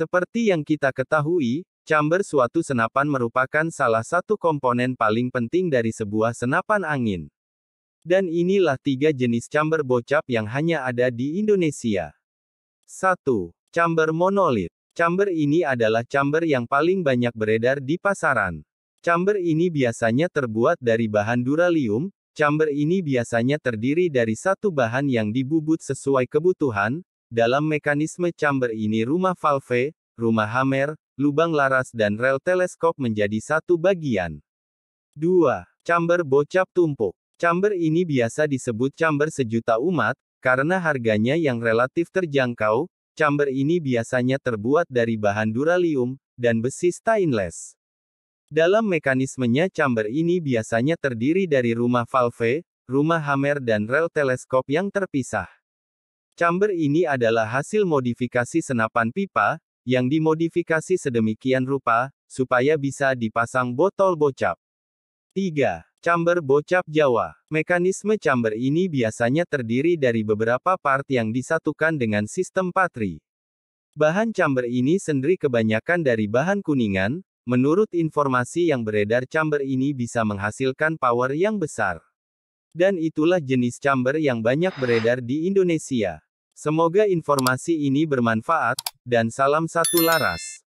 Seperti yang kita ketahui, chamber suatu senapan merupakan salah satu komponen paling penting dari sebuah senapan angin. Dan inilah tiga jenis chamber bocap yang hanya ada di Indonesia. 1. Chamber monolit. Chamber ini adalah chamber yang paling banyak beredar di pasaran. Chamber ini biasanya terbuat dari bahan duralium, chamber ini biasanya terdiri dari satu bahan yang dibubut sesuai kebutuhan, dalam mekanisme chamber ini rumah valve, rumah hammer, lubang laras dan rel teleskop menjadi satu bagian. 2. Chamber bocap tumpuk. Chamber ini biasa disebut chamber sejuta umat, karena harganya yang relatif terjangkau, chamber ini biasanya terbuat dari bahan duralium, dan besi stainless. Dalam mekanismenya chamber ini biasanya terdiri dari rumah valve, rumah hammer dan rel teleskop yang terpisah. Chamber ini adalah hasil modifikasi senapan pipa, yang dimodifikasi sedemikian rupa, supaya bisa dipasang botol bocap. 3. Chamber bocap Jawa. Mekanisme chamber ini biasanya terdiri dari beberapa part yang disatukan dengan sistem patri. Bahan chamber ini sendiri kebanyakan dari bahan kuningan, menurut informasi yang beredar chamber ini bisa menghasilkan power yang besar. Dan itulah jenis chamber yang banyak beredar di Indonesia. Semoga informasi ini bermanfaat, dan salam satu laras.